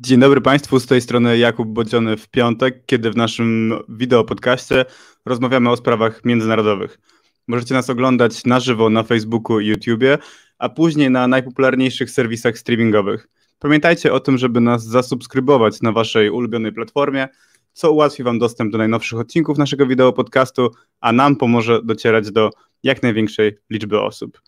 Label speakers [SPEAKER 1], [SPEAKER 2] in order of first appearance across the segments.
[SPEAKER 1] Dzień dobry Państwu, z tej strony Jakub Bociony w piątek, kiedy w naszym wideo rozmawiamy o sprawach międzynarodowych. Możecie nas oglądać na żywo na Facebooku i YouTubie, a później na najpopularniejszych serwisach streamingowych. Pamiętajcie o tym, żeby nas zasubskrybować na Waszej ulubionej platformie, co ułatwi Wam dostęp do najnowszych odcinków naszego wideo podcastu, a nam pomoże docierać do jak największej liczby osób.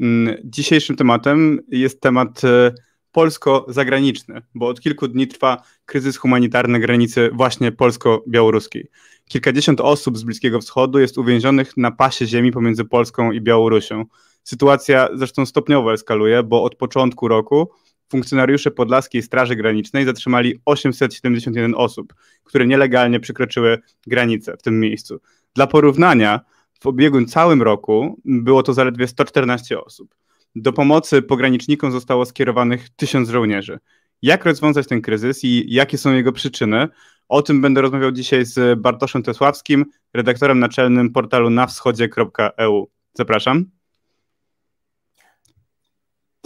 [SPEAKER 1] Mm, dzisiejszym tematem jest temat e, polsko-zagraniczny, bo od kilku dni trwa kryzys humanitarny granicy właśnie polsko-białoruskiej. Kilkadziesiąt osób z Bliskiego Wschodu jest uwięzionych na pasie ziemi pomiędzy Polską i Białorusią. Sytuacja zresztą stopniowo eskaluje, bo od początku roku funkcjonariusze Podlaskiej Straży Granicznej zatrzymali 871 osób, które nielegalnie przekroczyły granicę w tym miejscu. Dla porównania, w ubiegłym całym roku było to zaledwie 114 osób. Do pomocy pogranicznikom zostało skierowanych tysiąc żołnierzy. Jak rozwiązać ten kryzys i jakie są jego przyczyny? O tym będę rozmawiał dzisiaj z Bartoszem Tesławskim, redaktorem naczelnym portalu nawschodzie.eu. Zapraszam.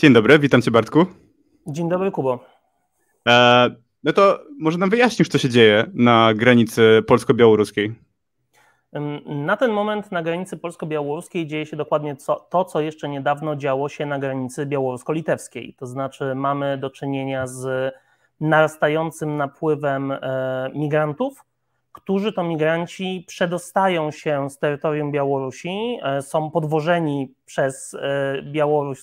[SPEAKER 1] Dzień dobry, witam cię Bartku.
[SPEAKER 2] Dzień dobry Kubo. E, no to
[SPEAKER 1] może nam wyjaśnisz, co się dzieje na granicy polsko-białoruskiej.
[SPEAKER 2] Na ten moment na granicy polsko-białoruskiej dzieje się dokładnie to, co jeszcze niedawno działo się na granicy białorusko-litewskiej. To znaczy, mamy do czynienia z narastającym napływem e, migrantów, którzy to migranci przedostają się z terytorium Białorusi, e, są podwożeni przez e,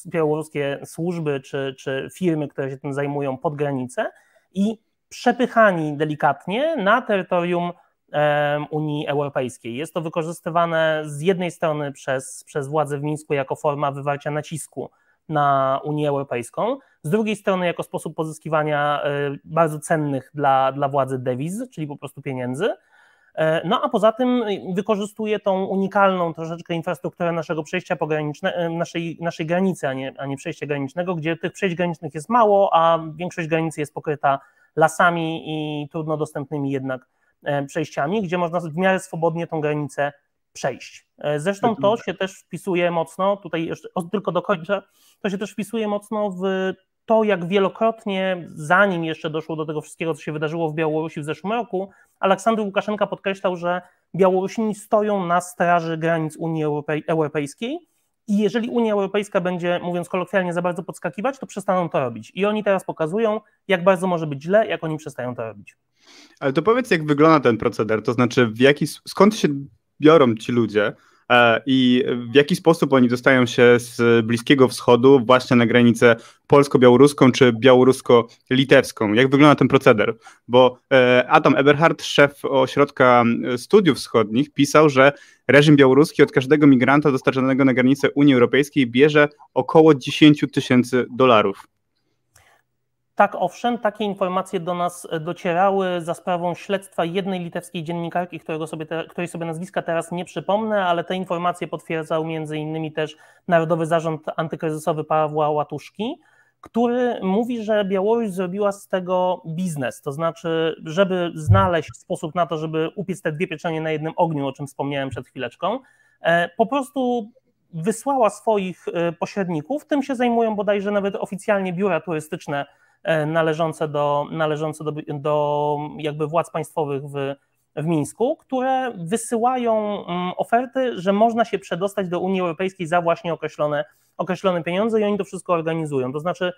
[SPEAKER 2] białoruskie służby czy, czy firmy, które się tym zajmują, pod granicę i przepychani delikatnie na terytorium Unii Europejskiej. Jest to wykorzystywane z jednej strony przez, przez władze w Mińsku jako forma wywarcia nacisku na Unię Europejską, z drugiej strony jako sposób pozyskiwania y, bardzo cennych dla, dla władzy dewiz, czyli po prostu pieniędzy. E, no a poza tym y, wykorzystuje tą unikalną troszeczkę infrastrukturę naszego przejścia pogranicznego, y, naszej, naszej granicy, a nie, a nie przejścia granicznego, gdzie tych przejść granicznych jest mało, a większość granicy jest pokryta lasami i trudno dostępnymi jednak E, przejściami, gdzie można w miarę swobodnie tą granicę przejść. E, zresztą to się też wpisuje mocno, tutaj jeszcze tylko dokończę, to się też wpisuje mocno w to, jak wielokrotnie, zanim jeszcze doszło do tego wszystkiego, co się wydarzyło w Białorusi w zeszłym roku, Aleksander Łukaszenka podkreślał, że Białorusini stoją na straży granic Unii Europej Europejskiej i jeżeli Unia Europejska będzie, mówiąc kolokwialnie, za bardzo podskakiwać, to przestaną to robić. I oni teraz pokazują, jak bardzo może być źle, jak oni przestają to robić.
[SPEAKER 1] Ale to powiedz, jak wygląda ten proceder, to znaczy w jaki, skąd się biorą ci ludzie e, i w jaki sposób oni dostają się z Bliskiego Wschodu właśnie na granicę polsko-białoruską czy białorusko-litewską? Jak wygląda ten proceder? Bo e, Adam Eberhardt, szef Ośrodka Studiów Wschodnich, pisał, że reżim białoruski od każdego migranta dostarczanego na granicę Unii Europejskiej bierze około 10 tysięcy dolarów.
[SPEAKER 2] Tak, owszem, takie informacje do nas e, docierały za sprawą śledztwa jednej litewskiej dziennikarki, którego sobie te, której sobie nazwiska teraz nie przypomnę, ale te informacje potwierdzał między innymi też Narodowy Zarząd Antykryzysowy Pawła Łatuszki, który mówi, że Białoruś zrobiła z tego biznes, to znaczy, żeby znaleźć sposób na to, żeby upiec te dwie pieczenie na jednym ogniu, o czym wspomniałem przed chwileczką, e, po prostu wysłała swoich e, pośredników, tym się zajmują bodajże nawet oficjalnie biura turystyczne E, należące do, należące do, do jakby władz państwowych w, w Mińsku, które wysyłają mm, oferty, że można się przedostać do Unii Europejskiej za właśnie określone, określone pieniądze i oni to wszystko organizują. To znaczy,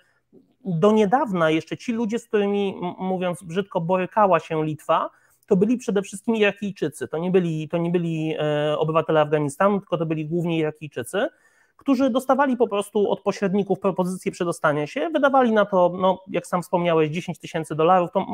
[SPEAKER 2] do niedawna jeszcze ci ludzie, z którymi, mówiąc brzydko, borykała się Litwa, to byli przede wszystkim Irakijczycy. To nie byli, to nie byli e, obywatele Afganistanu, tylko to byli głównie Irakijczycy którzy dostawali po prostu od pośredników propozycję przedostania się, wydawali na to, no, jak sam wspomniałeś, 10 tysięcy dolarów, to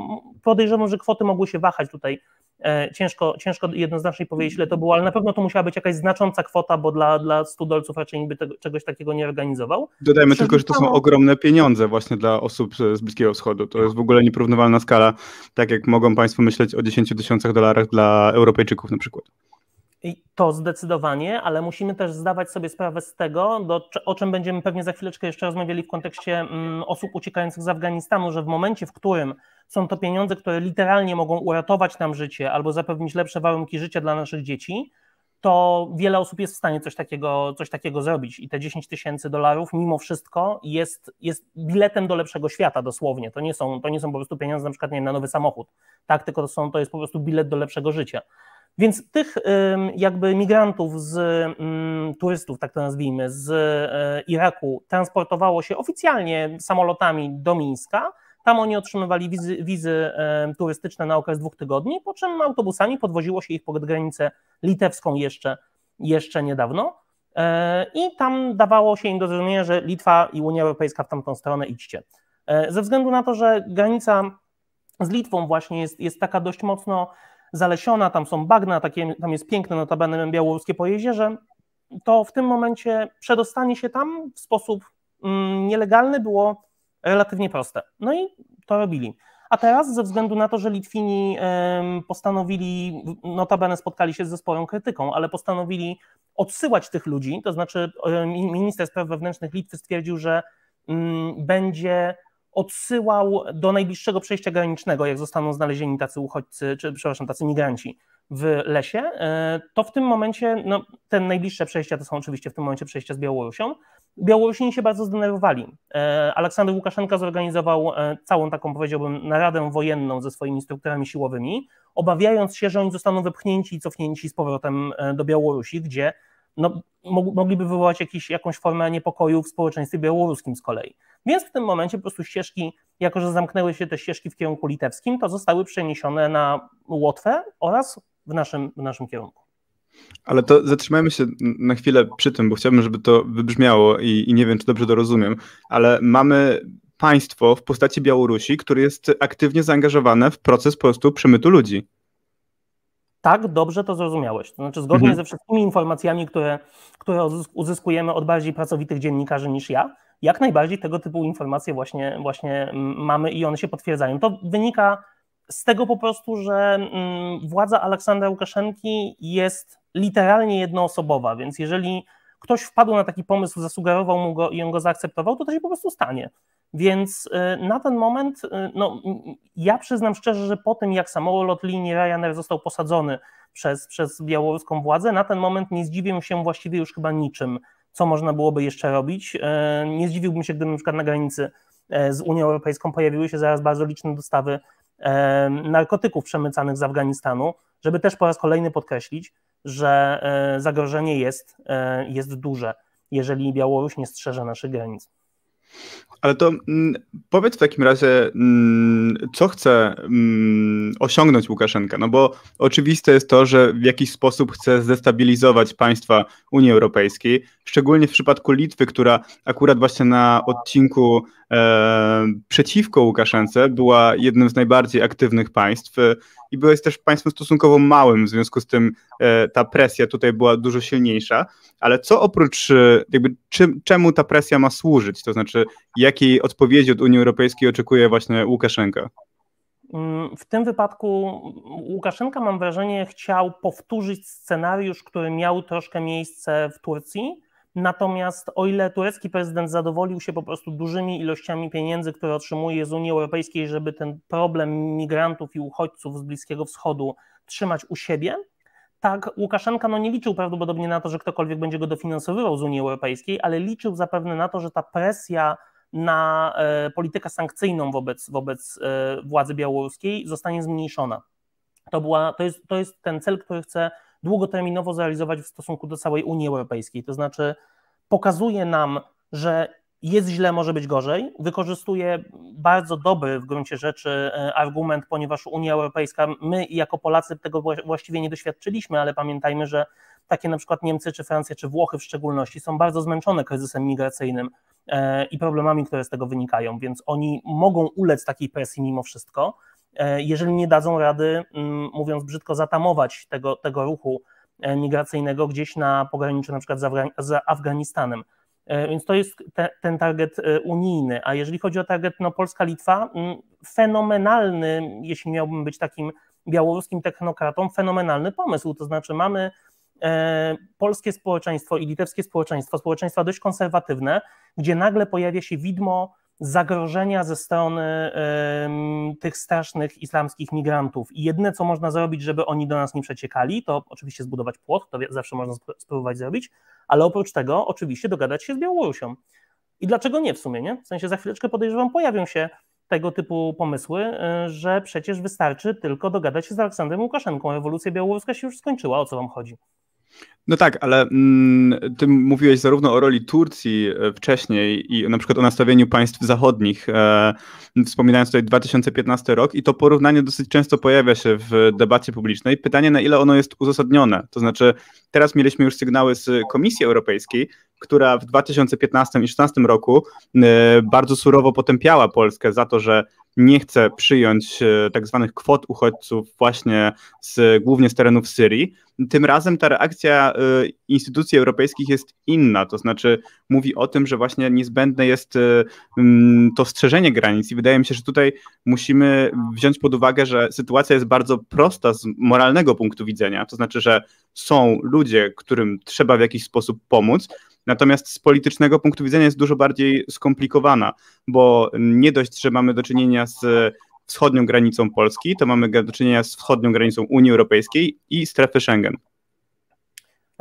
[SPEAKER 2] podejrzewam, że kwoty mogły się wahać tutaj, e, ciężko, ciężko jednoznacznie powiedzieć, ile to było, ale na pewno to musiała być jakaś znacząca kwota, bo dla, dla studolców raczej nikt by tego, czegoś takiego nie organizował. Dodajmy tylko, że to są ogromne
[SPEAKER 1] pieniądze właśnie dla osób z Bliskiego Wschodu, to jest w ogóle nieporównywalna skala, tak jak mogą Państwo myśleć o 10 tysiącach dolarach dla Europejczyków na przykład.
[SPEAKER 2] I to zdecydowanie, ale musimy też zdawać sobie sprawę z tego, do, o czym będziemy pewnie za chwileczkę jeszcze rozmawiali w kontekście mm, osób uciekających z Afganistanu, że w momencie, w którym są to pieniądze, które literalnie mogą uratować nam życie albo zapewnić lepsze warunki życia dla naszych dzieci, to wiele osób jest w stanie coś takiego, coś takiego zrobić. I te 10 tysięcy dolarów, mimo wszystko, jest, jest biletem do lepszego świata dosłownie. To nie, są, to nie są po prostu pieniądze na przykład nie wiem, na nowy samochód, tak? tylko to, są, to jest po prostu bilet do lepszego życia. Więc tych jakby migrantów z turystów, tak to nazwijmy, z e, Iraku transportowało się oficjalnie samolotami do Mińska. Tam oni otrzymywali wizy, wizy turystyczne na okres dwóch tygodni, po czym autobusami podwoziło się ich pod granicę litewską jeszcze, jeszcze niedawno. E, I tam dawało się im do zrozumienia, że Litwa i Unia Europejska w tamtą stronę idźcie. E, ze względu na to, że granica z Litwą właśnie jest, jest taka dość mocno zalesiona, tam są bagna, takie, tam jest piękne notabene białoruskie pojezierze, to w tym momencie przedostanie się tam w sposób mm, nielegalny było relatywnie proste. No i to robili. A teraz ze względu na to, że Litwini postanowili, notabene spotkali się ze sporą krytyką, ale postanowili odsyłać tych ludzi, to znaczy minister spraw wewnętrznych Litwy stwierdził, że mm, będzie odsyłał do najbliższego przejścia granicznego, jak zostaną znalezieni tacy uchodźcy, czy przepraszam, tacy migranci w lesie, e, to w tym momencie, no, te najbliższe przejścia to są oczywiście w tym momencie przejścia z Białorusią. Białorusini się bardzo zdenerwowali. E, Aleksander Łukaszenka zorganizował e, całą taką, powiedziałbym, naradę wojenną ze swoimi instruktorami siłowymi, obawiając się, że oni zostaną wypchnięci i cofnięci z powrotem do Białorusi, gdzie no, mogliby wywołać jakiś, jakąś formę niepokoju w społeczeństwie białoruskim z kolei. Więc w tym momencie po prostu ścieżki, jako że zamknęły się te ścieżki w kierunku litewskim, to zostały przeniesione na Łotwę oraz w naszym, w naszym kierunku.
[SPEAKER 1] Ale to zatrzymajmy się na chwilę przy tym, bo chciałbym, żeby to wybrzmiało i, i nie wiem, czy dobrze to rozumiem, ale mamy państwo w postaci Białorusi, które jest aktywnie zaangażowane w proces po prostu przemytu ludzi.
[SPEAKER 2] Tak, dobrze to zrozumiałeś. To znaczy, zgodnie mhm. ze wszystkimi informacjami, które, które uzyskujemy od bardziej pracowitych dziennikarzy niż ja, jak najbardziej tego typu informacje właśnie, właśnie mm, mamy i one się potwierdzają. To wynika z tego po prostu, że mm, władza Aleksandra Łukaszenki jest literalnie jednoosobowa, więc jeżeli ktoś wpadł na taki pomysł, zasugerował mu go i on go zaakceptował, to to się po prostu stanie. Więc y, na ten moment, y, no, ja przyznam szczerze, że po tym jak samolot linii Ryanair został posadzony przez, przez białoruską władzę, na ten moment nie zdziwię się właściwie już chyba niczym co można byłoby jeszcze robić. E, nie zdziwiłbym się, gdyby na przykład na granicy e, z Unią Europejską pojawiły się zaraz bardzo liczne dostawy e, narkotyków przemycanych z Afganistanu, żeby też po raz kolejny podkreślić, że zagrożenie jest, jest duże, jeżeli Białoruś nie strzeże naszych granic.
[SPEAKER 1] Ale to mm, powiedz w takim razie, mm, co chce mm, osiągnąć Łukaszenka? No bo oczywiste jest to, że w jakiś sposób chce zdestabilizować państwa Unii Europejskiej, szczególnie w przypadku Litwy, która akurat właśnie na odcinku e, przeciwko Łukaszence była jednym z najbardziej aktywnych państw e, i była jest też państwem stosunkowo małym, w związku z tym e, ta presja tutaj była dużo silniejsza. Ale co oprócz, jakby czemu ta presja ma służyć? To znaczy, jakiej odpowiedzi od Unii Europejskiej oczekuje właśnie Łukaszenka?
[SPEAKER 2] Mm, w tym wypadku Łukaszenka, mam wrażenie, chciał powtórzyć scenariusz, który miał troszkę miejsce w Turcji. Natomiast o ile turecki prezydent zadowolił się po prostu dużymi ilościami pieniędzy, które otrzymuje z Unii Europejskiej, żeby ten problem migrantów i uchodźców z Bliskiego Wschodu trzymać u siebie, tak, Łukaszenka no nie liczył prawdopodobnie na to, że ktokolwiek będzie go dofinansowywał z Unii Europejskiej, ale liczył zapewne na to, że ta presja na e, politykę sankcyjną wobec, wobec e, władzy białoruskiej zostanie zmniejszona. To, była, to, jest, to jest ten cel, który chce długoterminowo zrealizować w stosunku do całej Unii Europejskiej. To znaczy, pokazuje nam, że jest źle, może być gorzej. Wykorzystuje bardzo dobry w gruncie rzeczy e, argument, ponieważ Unia Europejska, my jako Polacy tego właściwie nie doświadczyliśmy, ale pamiętajmy, że takie na przykład Niemcy, czy Francja, czy Włochy w szczególności są bardzo zmęczone kryzysem migracyjnym e, i problemami, które z tego wynikają, więc oni mogą ulec takiej presji mimo wszystko, e, jeżeli nie dadzą rady, mówiąc brzydko, zatamować tego, tego ruchu migracyjnego gdzieś na pograniczu na przykład z, z Afganistanem. E, więc to jest te, ten target e, unijny. A jeżeli chodzi o target no, Polska-Litwa, mm, fenomenalny, jeśli miałbym być takim białoruskim technokratą, fenomenalny pomysł. To znaczy mamy e, polskie społeczeństwo i litewskie społeczeństwo, społeczeństwa dość konserwatywne, gdzie nagle pojawia się widmo zagrożenia ze strony tych strasznych islamskich migrantów. I jedyne, co można zrobić, żeby oni do nas nie przeciekali, to oczywiście zbudować płot, to zawsze można spróbować zrobić, ale oprócz tego oczywiście dogadać się z Białorusią. I dlaczego nie w sumie, nie? W sensie za chwileczkę podejrzewam, pojawią się tego typu pomysły, y, że przecież wystarczy tylko dogadać się z Aleksandrem Łukaszenką. Rewolucja białoruska się już skończyła, o co wam chodzi?
[SPEAKER 1] No tak, ale mm, ty mówiłeś zarówno o roli Turcji e, wcześniej i na przykład o nastawieniu państw zachodnich, e, wspominając tutaj 2015 rok i to porównanie dosyć często pojawia się w debacie publicznej. Pytanie, na ile ono jest uzasadnione. To znaczy, teraz mieliśmy już sygnały z Komisji Europejskiej, która w 2015 i 2016 roku e, bardzo surowo potępiała Polskę za to, że nie chce przyjąć e, tak zwanych kwot uchodźców właśnie z, głównie z terenów Syrii. Tym razem ta reakcja dla y, instytucji europejskich jest inna, to znaczy mówi o tym, że właśnie niezbędne jest y, mm, to strzeżenie granic i wydaje mi się, że tutaj musimy wziąć pod uwagę, że sytuacja jest bardzo prosta z moralnego punktu widzenia, to znaczy, że są ludzie, którym trzeba w jakiś sposób pomóc, Natomiast z politycznego punktu widzenia jest dużo bardziej skomplikowana, bo nie dość, że mamy do czynienia z wschodnią granicą Polski, to mamy do czynienia z wschodnią granicą Unii Europejskiej i strefy Schengen.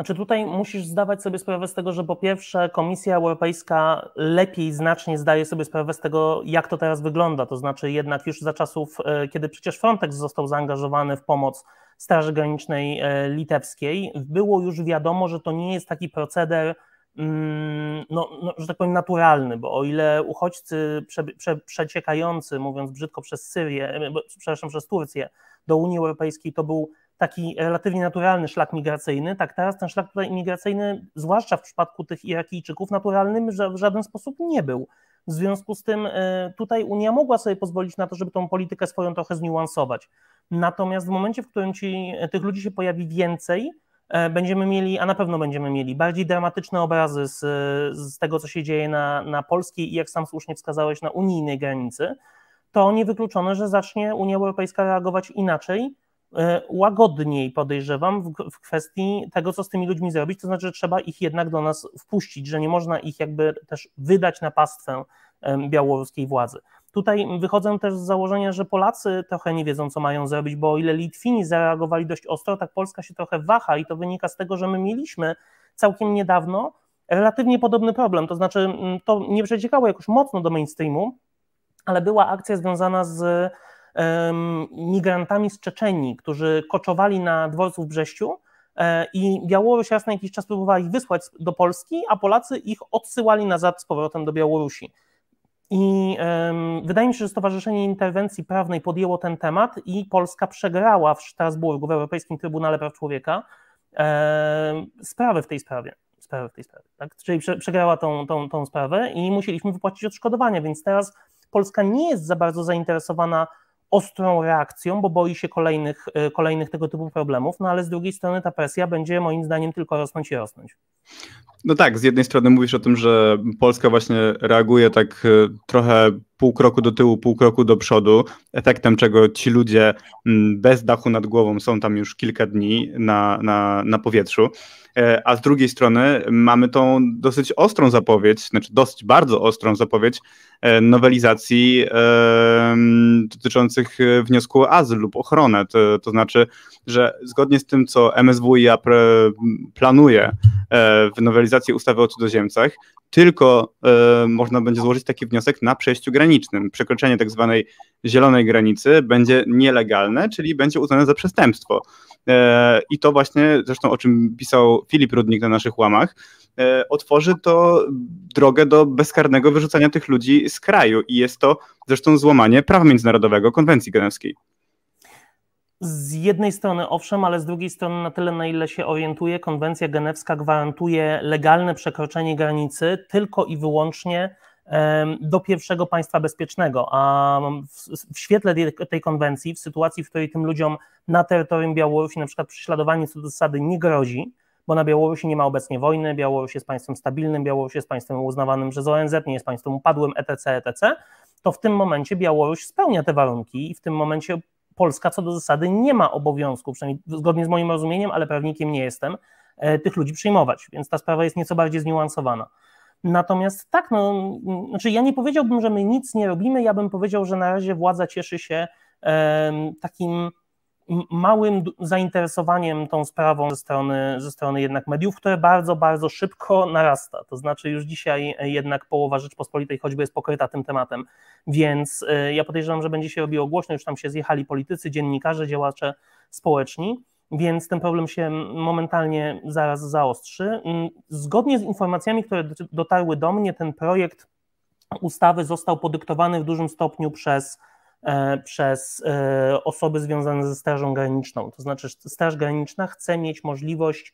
[SPEAKER 2] Znaczy tutaj musisz zdawać sobie sprawę z tego, że po pierwsze Komisja Europejska lepiej znacznie zdaje sobie sprawę z tego, jak to teraz wygląda. To znaczy jednak już za czasów, e, kiedy przecież Frontex został zaangażowany w pomoc Straży Granicznej e, Litewskiej, było już wiadomo, że to nie jest taki proceder, mm, no, no, że tak powiem, naturalny, bo o ile uchodźcy prze, prze, przeciekający, mówiąc brzydko, przez Syrię, e, przepraszam, przez Turcję do Unii Europejskiej to był taki relatywnie naturalny szlak migracyjny, tak teraz ten szlak tutaj imigracyjny, zwłaszcza w przypadku tych Irakijczyków, naturalnym w żaden sposób nie był. W związku z tym e, tutaj Unia mogła sobie pozwolić na to, żeby tą politykę swoją trochę zniuansować. Natomiast w momencie, w którym ci, e, tych ludzi się pojawi więcej, e, będziemy mieli, a na pewno będziemy mieli, bardziej dramatyczne obrazy z, z tego, co się dzieje na, na polskiej i jak sam słusznie wskazałeś, na unijnej granicy, to niewykluczone, że zacznie Unia Europejska reagować inaczej E, łagodniej, podejrzewam, w kwestii tego, co z tymi ludźmi zrobić, to znaczy, że trzeba ich jednak do nas wpuścić, że nie można ich jakby też wydać na pastwę białoruskiej władzy. Tutaj wychodzę też z założenia, że Polacy trochę nie wiedzą, co mają zrobić, bo o ile Litwini zareagowali dość ostro, tak Polska się trochę waha i to wynika z tego, że my mieliśmy całkiem niedawno relatywnie podobny problem. To znaczy, mm, to nie przeciekało jakoś mocno do mainstreamu, ale była akcja związana z migrantami z Czeczenii, którzy koczowali na dworcu w Brześciu e, i Białoruś raz na jakiś czas próbowała ich wysłać do Polski, a Polacy ich odsyłali nazad z powrotem do Białorusi. I wydaje mi się, że Stowarzyszenie Interwencji Prawnej podjęło ten temat i Polska przegrała w Strasburgu, w Europejskim Trybunale Praw Człowieka, e, sprawę w tej sprawie. Sprawę w tej sprawie tak? Czyli przegrała tą, tą, tą sprawę i musieliśmy wypłacić odszkodowania, więc teraz Polska nie jest za bardzo zainteresowana ostrą reakcją, bo boi się kolejnych, e, kolejnych tego typu problemów, no ale z drugiej strony ta presja będzie moim zdaniem tylko rosnąć i rosnąć.
[SPEAKER 1] No tak, z jednej strony mówisz o tym, że Polska właśnie reaguje tak e, trochę pół kroku do tyłu, pół kroku do przodu, efektem czego ci ludzie bez dachu nad głową są tam już kilka dni na, na, na powietrzu. E, a z drugiej strony mamy tą dosyć ostrą zapowiedź, znaczy dosyć bardzo ostrą zapowiedź e, nowelizacji e, dotyczących wniosku o azyl lub ochronę. To, to, znaczy, że zgodnie z tym, co MSWiA planuje E, w nowelizacji ustawy o cudzoziemcach, tylko e, można będzie złożyć taki wniosek na przejściu granicznym. Przekroczenie tak zwanej zielonej granicy będzie nielegalne, czyli będzie uznane za przestępstwo. E, I to właśnie, zresztą o czym pisał Filip Rudnik na naszych łamach, otworzy to drogę do bezkarnego wyrzucania tych ludzi z kraju i jest to zresztą złamanie prawa międzynarodowego konwencji genewskiej.
[SPEAKER 2] Z jednej strony owszem, ale z drugiej strony na tyle, na ile się orientuje, konwencja genewska gwarantuje legalne przekroczenie granicy tylko i wyłącznie do pierwszego państwa bezpiecznego, a w, świetle tej konwencji, w sytuacji, w której tym ludziom na terytorium Białorusi na przykład prześladowanie co do zasady nie grozi, bo na Białorusi nie ma obecnie wojny, Białoruś jest państwem stabilnym, Białoruś jest państwem uznawanym przez ONZ, nie jest państwem upadłym, etc., etc., to w tym momencie Białoruś spełnia te warunki i w tym momencie Polska co do zasady nie ma obowiązku, przynajmniej zgodnie z moim rozumieniem, ale prawnikiem nie jestem, e, tych ludzi przyjmować, więc ta sprawa jest nieco bardziej zniuansowana. Natomiast tak, no, znaczy ja nie powiedziałbym, że my nic nie robimy, ja bym powiedział, że na razie władza cieszy się takim małym zainteresowaniem tą sprawą ze strony, ze strony jednak mediów, które bardzo, bardzo szybko narasta. To znaczy już dzisiaj e, jednak połowa Rzeczpospolitej choćby jest pokryta tym tematem, więc e, ja podejrzewam, że będzie się robiło głośno, już tam się zjechali politycy, dziennikarze, działacze społeczni więc ten problem się momentalnie zaraz zaostrzy. Zgodnie z informacjami, które dotarły do mnie, ten projekt ustawy został podyktowany w dużym stopniu przez E, przez e, osoby związane ze Strażą Graniczną. To znaczy, Straż Graniczna chce mieć możliwość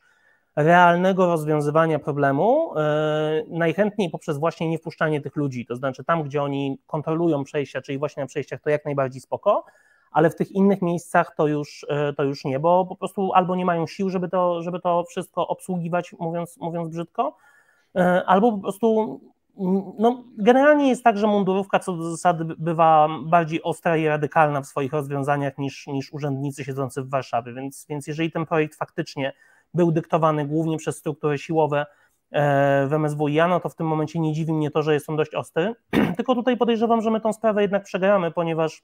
[SPEAKER 2] realnego rozwiązywania problemu, e, najchętniej poprzez właśnie niewpuszczanie tych ludzi, to znaczy tam, gdzie oni kontrolują przejścia, czyli właśnie na przejściach, to jak najbardziej spoko, ale w tych innych miejscach to już, to już nie, bo po prostu albo nie mają sił, żeby to, żeby to wszystko obsługiwać, mówiąc, mówiąc brzydko, albo po prostu Mm, no, generalnie jest tak, że mundurówka co do zasady bywa bardziej ostra i radykalna w swoich rozwiązaniach niż, niż urzędnicy siedzący w Warszawie, więc, więc jeżeli ten projekt faktycznie był dyktowany głównie przez struktury siłowe e, w MSWiA, no to w tym momencie nie dziwi mnie to, że jest on dość ostry, tylko tutaj podejrzewam, że my tą sprawę jednak przegramy, ponieważ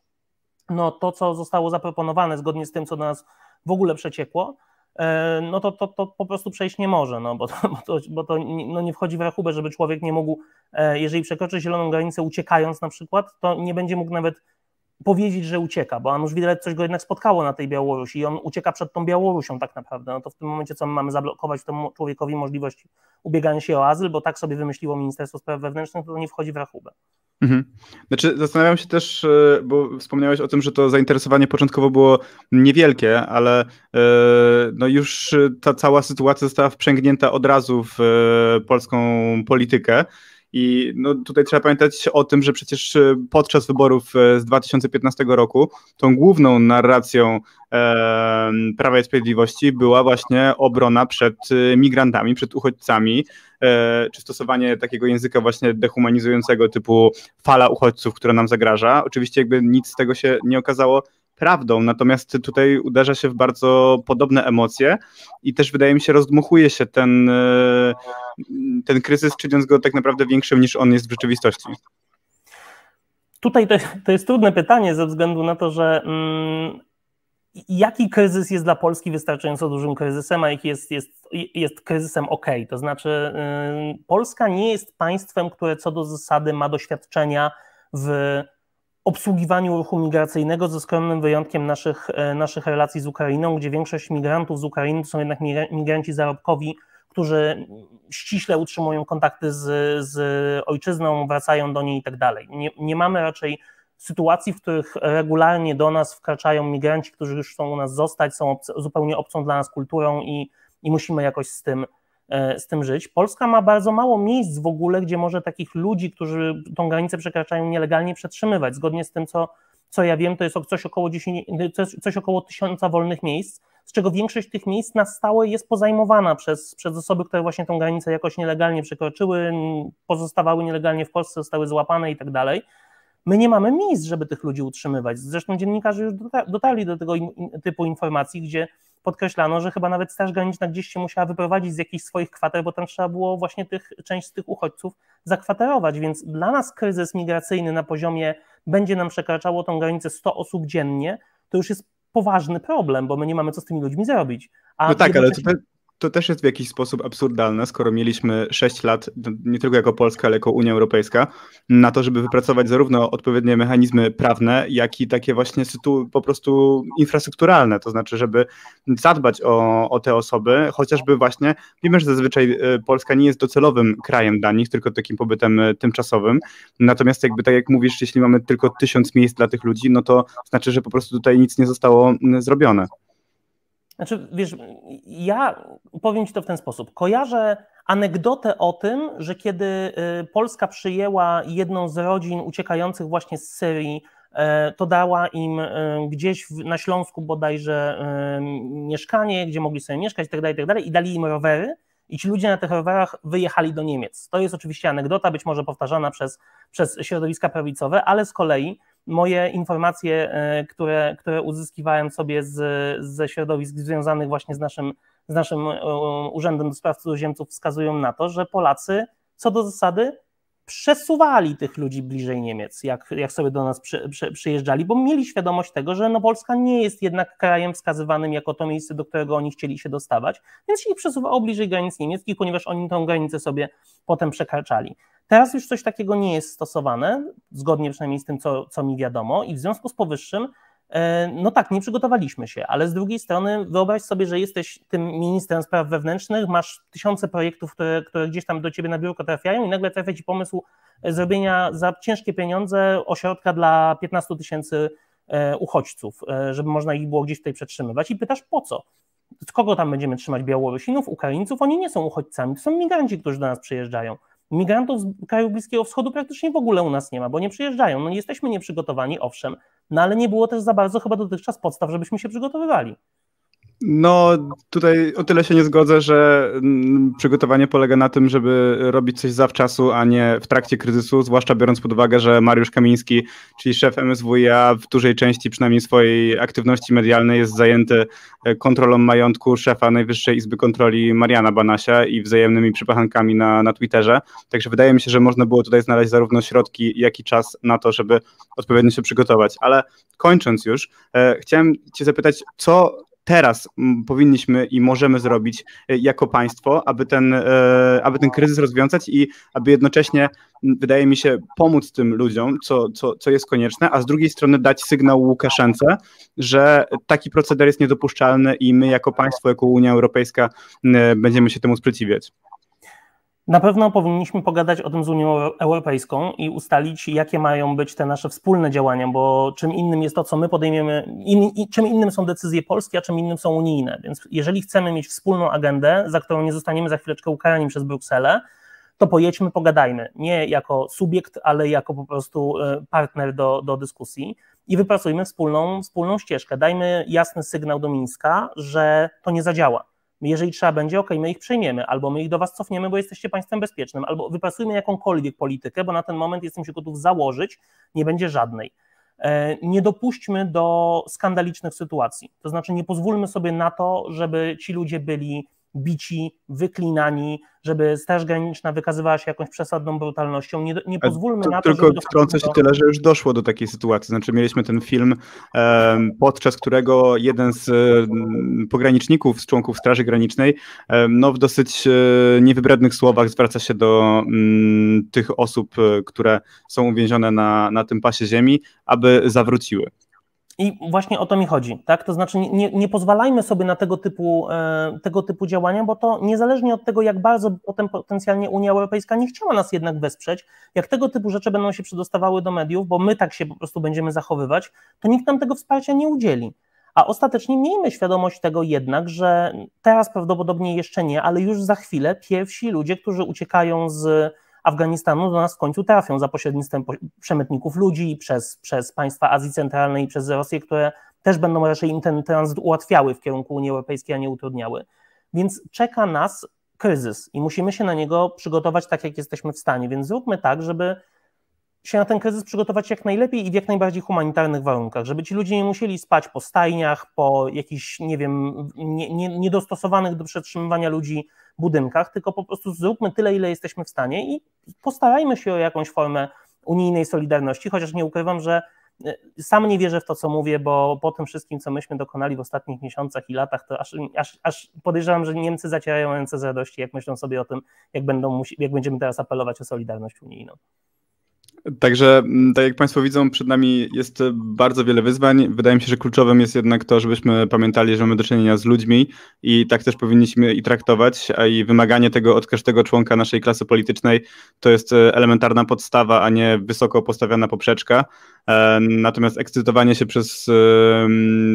[SPEAKER 2] no, to, co zostało zaproponowane zgodnie z tym, co do nas w ogóle przeciekło, E, no to, to, to po prostu przejść nie może, no bo to, bo to, bo to no nie wchodzi w rachubę, żeby człowiek nie mógł, e, jeżeli przekroczy zieloną granicę uciekając na przykład, to nie będzie mógł nawet powiedzieć, że ucieka, bo już widać, coś go jednak spotkało na tej Białorusi i on ucieka przed tą Białorusią tak naprawdę, no to w tym momencie co my mamy zablokować temu człowiekowi możliwość ubiegania się o azyl, bo tak sobie wymyśliło Ministerstwo Spraw Wewnętrznych, to nie wchodzi w rachubę.
[SPEAKER 1] Mhm. Znaczy, zastanawiam się też, e, bo wspomniałeś o tym, że to zainteresowanie początkowo było niewielkie, ale e, no już e, ta cała sytuacja została wprzęgnięta od razu w polską politykę. I no, tutaj trzeba pamiętać o tym, że przecież e, podczas wyborów e, z 2015 roku tą główną narracją e, Prawa i Sprawiedliwości była właśnie obrona przed e, migrantami, przed uchodźcami, e, czy stosowanie takiego języka właśnie dehumanizującego typu fala uchodźców, która nam zagraża. Oczywiście jakby nic z tego się nie okazało prawdą, natomiast tutaj uderza się w bardzo podobne emocje i też wydaje mi się rozdmuchuje się ten, e, ten kryzys, czyniąc go tak naprawdę większym niż on jest w rzeczywistości.
[SPEAKER 2] Tutaj to, to jest trudne pytanie ze względu na to, że mm, jaki kryzys jest dla Polski wystarczająco dużym kryzysem, a jaki jest, jest, jest kryzysem ok. To znaczy y, Polska nie jest państwem, które co do zasady ma doświadczenia w obsługiwaniu ruchu migracyjnego, ze skromnym wyjątkiem naszych, e, naszych relacji z Ukrainą, gdzie większość migrantów z Ukrainy to są jednak migranci zarobkowi, którzy ściśle utrzymują kontakty z, z ojczyzną, wracają do niej i tak dalej. Nie mamy raczej sytuacji, w których regularnie do nas wkraczają migranci, którzy już chcą u nas zostać, są zupełnie obcą dla nas kulturą i, i musimy jakoś z tym E, z tym żyć. Polska ma bardzo mało miejsc w ogóle, gdzie może takich ludzi, którzy tą granicę przekraczają nielegalnie, przetrzymywać. Zgodnie z tym, co, co ja wiem, to jest coś około, 10, coś około tysiąca wolnych miejsc, z czego większość tych miejsc na stałe jest pozajmowana przez, przez osoby, które właśnie tą granicę jakoś nielegalnie przekroczyły, pozostawały nielegalnie w Polsce, zostały złapane i tak dalej. My nie mamy miejsc, żeby tych ludzi utrzymywać. Zresztą dziennikarze już dotarli do tego typu informacji, gdzie podkreślano, że chyba nawet Straż Graniczna gdzieś się musiała wyprowadzić z jakichś swoich kwater, bo tam trzeba było właśnie tych, część z tych uchodźców zakwaterować, więc dla nas kryzys migracyjny na poziomie będzie nam przekraczało tą granicę 100 osób dziennie, to już jest poważny problem, bo my nie mamy co z tymi ludźmi zrobić. A no tak, ale to,
[SPEAKER 1] to też jest w jakiś sposób absurdalne, skoro mieliśmy 6 lat, no, nie tylko jako Polska, ale jako Unia Europejska, na to, żeby wypracować zarówno odpowiednie mechanizmy prawne, jak i takie właśnie sytu, po prostu infrastrukturalne, to znaczy, żeby zadbać o, o te osoby, chociażby właśnie, wiemy, że zazwyczaj e, Polska nie jest docelowym krajem dla nich, tylko takim pobytem e, tymczasowym, natomiast jakby tak jak mówisz, jeśli mamy tylko tysiąc miejsc dla tych ludzi, no to znaczy, że po prostu tutaj nic nie zostało zrobione.
[SPEAKER 2] Znaczy, wiesz, ja powiem Ci to w ten sposób. Kojarzę anegdotę o tym, że kiedy y, Polska przyjęła jedną z rodzin uciekających właśnie z Syrii, e, to dała im e, gdzieś na Śląsku bodajże e, mieszkanie, gdzie mogli sobie mieszkać itd., tak itd. Tak i dali im rowery i ci ludzie na tych rowerach wyjechali do Niemiec. To jest oczywiście anegdota, być może powtarzana przez, przez środowiska prawicowe, ale z kolei moje informacje, e, które, które uzyskiwałem sobie z, ze środowisk związanych właśnie z naszym, z naszym e, e, Urzędem do Spraw Cudzoziemców, wskazują na to, że Polacy co do zasady przesuwali tych ludzi bliżej Niemiec, jak, jak sobie do nas przy, przy, przyjeżdżali, bo mieli świadomość tego, że no Polska nie jest jednak krajem wskazywanym jako to miejsce, do którego oni chcieli się dostawać, więc się ich przesuwało bliżej granic niemieckich, ponieważ oni tą granicę sobie potem przekraczali. Teraz już coś takiego nie jest stosowane, zgodnie przynajmniej z tym, co, co mi wiadomo, i w związku z powyższym E, no tak, nie przygotowaliśmy się, ale z drugiej strony wyobraź sobie, że jesteś tym ministrem spraw wewnętrznych, masz tysiące projektów, które, które gdzieś tam do ciebie na biurko trafiają i nagle trafia ci pomysł e, zrobienia za ciężkie pieniądze ośrodka dla 15 tysięcy e, uchodźców, żeby można ich było gdzieś tutaj przetrzymywać i pytasz po co? z Kogo tam będziemy trzymać? Białorusinów, Ukraińców? Oni nie są uchodźcami, to są migranci, którzy do nas przyjeżdżają. Migrantów z krajów Bliskiego Wschodu praktycznie w ogóle u nas nie ma, bo nie przyjeżdżają. No nie jesteśmy nieprzygotowani, owszem, no ale nie było też za bardzo chyba dotychczas podstaw, żebyśmy się przygotowywali.
[SPEAKER 1] No, tutaj o tyle się nie zgodzę, że mm, przygotowanie polega na tym, żeby robić coś zawczasu, a nie w trakcie kryzysu, zwłaszcza biorąc pod uwagę, że Mariusz Kamiński, czyli szef MSWiA, w dużej części przynajmniej swojej aktywności medialnej jest zajęty e, kontrolą majątku szefa Najwyższej Izby Kontroli Mariana Banasia i wzajemnymi przypachankami na, na Twitterze. Także wydaje mi się, że można było tutaj znaleźć zarówno środki, jak i czas na to, żeby odpowiednio się przygotować. Ale kończąc już, e, chciałem Cię zapytać, co teraz mm, powinniśmy i możemy zrobić y, jako państwo, aby ten, e, aby ten kryzys rozwiązać i aby jednocześnie, wydaje mi się, pomóc tym ludziom, co, co, co jest konieczne, a z drugiej strony dać sygnał Łukaszence, że taki proceder jest niedopuszczalny i my jako państwo, jako Unia Europejska będziemy się temu sprzeciwiać.
[SPEAKER 2] Na pewno powinniśmy pogadać o tym z Unią Europejską i ustalić, jakie mają być te nasze wspólne działania, bo czym innym jest to, co my podejmiemy, in, in, czym innym są decyzje polskie, a czym innym są unijne. Więc jeżeli chcemy mieć wspólną agendę, za którą nie zostaniemy za chwileczkę ukarani przez Brukselę, to pojedźmy, pogadajmy. Nie jako subiekt, ale jako po prostu e, partner do, do dyskusji i wypracujmy wspólną, wspólną ścieżkę. Dajmy jasny sygnał do Mińska, że to nie zadziała jeżeli trzeba będzie, ok, my ich przyjmiemy, albo my ich do was cofniemy, bo jesteście państwem bezpiecznym, albo wypracujmy jakąkolwiek politykę, bo na ten moment jestem się gotów założyć, nie będzie żadnej. E, nie dopuśćmy do skandalicznych sytuacji. To znaczy, nie pozwólmy sobie na to, żeby ci ludzie byli bici, wyklinani, żeby Straż Graniczna wykazywała się jakąś przesadną brutalnością. Nie, nie pozwólmy to, na to, Tylko wtrącę się do... tyle, że już
[SPEAKER 1] doszło do takiej sytuacji. Znaczy mieliśmy ten film, podczas którego jeden z mm, pograniczników, z członków Straży Granicznej, no w dosyć e, niewybrednych słowach zwraca się do mm, tych osób, e, które są uwięzione na, na tym pasie ziemi, aby zawróciły.
[SPEAKER 2] I właśnie o to mi chodzi, tak? To znaczy, nie, nie pozwalajmy sobie na tego typu, e, tego typu działania, bo to niezależnie od tego, jak bardzo potem potencjalnie Unia Europejska nie chciała nas jednak wesprzeć, jak tego typu rzeczy będą się przedostawały do mediów, bo my tak się po prostu będziemy zachowywać, to nikt nam tego wsparcia nie udzieli. A ostatecznie miejmy świadomość tego jednak, że teraz prawdopodobnie jeszcze nie, ale już za chwilę pierwsi ludzie, którzy uciekają z Afganistanu do nas w końcu trafią za pośrednictwem przemytników ludzi, przez, przez państwa Azji Centralnej i przez Rosję, które też będą raczej im ten tranzyt ułatwiały w kierunku Unii Europejskiej, a nie utrudniały. Więc czeka nas kryzys i musimy się na niego przygotować tak, jak jesteśmy w stanie. Więc zróbmy tak, żeby się na ten kryzys przygotować jak najlepiej i w jak najbardziej humanitarnych warunkach, żeby ci ludzie nie musieli spać po stajniach, po jakichś, nie wiem, nie, nie, niedostosowanych do przetrzymywania ludzi budynkach, tylko po prostu zróbmy tyle, ile jesteśmy w stanie i postarajmy się o jakąś formę unijnej solidarności, chociaż nie ukrywam, że y, sam nie wierzę w to, co mówię, bo po tym wszystkim, co myśmy dokonali w ostatnich miesiącach i latach, to aż, aż, aż podejrzewam, że Niemcy zacierają ręce z radości, jak myślą sobie o tym, jak, będą, jak będziemy teraz apelować o solidarność unijną.
[SPEAKER 1] Także, mm, tak jak Państwo widzą, przed nami jest bardzo wiele wyzwań. Wydaje mi się, że kluczowym jest jednak to, żebyśmy pamiętali, że mamy do czynienia z ludźmi i tak też powinniśmy i traktować, a i wymaganie tego od każdego członka naszej klasy politycznej to jest e, elementarna podstawa, a nie wysoko postawiona poprzeczka. Natomiast ekscytowanie się przez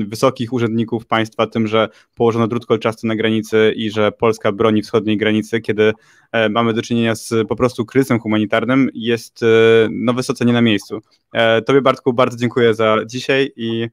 [SPEAKER 1] wysokich urzędników państwa tym, że położono drut kolczasty na granicy i że Polska broni wschodniej granicy, kiedy e, mamy do czynienia z po prostu kryzysem humanitarnym, jest e, no, wysoce nie na miejscu. E, tobie, Bartku, bardzo dziękuję za dzisiaj i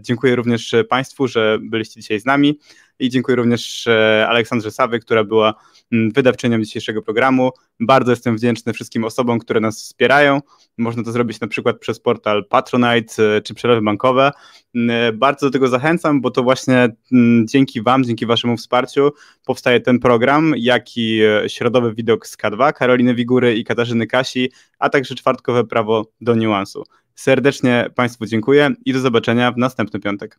[SPEAKER 1] Dziękuję również Państwu, że byliście dzisiaj z nami i dziękuję również e, Aleksandrze Sawy, która była mm, wydawczynią dzisiejszego programu. Bardzo jestem wdzięczny wszystkim osobom, które nas wspierają. Można to zrobić na przykład przez portal Patronite e, czy przelewy bankowe. Mm, e, bardzo do tego zachęcam, bo to właśnie mm, dzięki Wam, dzięki Waszemu wsparciu powstaje ten program, jak i środowy widok z K2 Karoliny Wigury i Katarzyny Kasi, a także czwartkowe prawo do niuansu. Serdecznie Państwu dziękuję i do zobaczenia w następny piątek.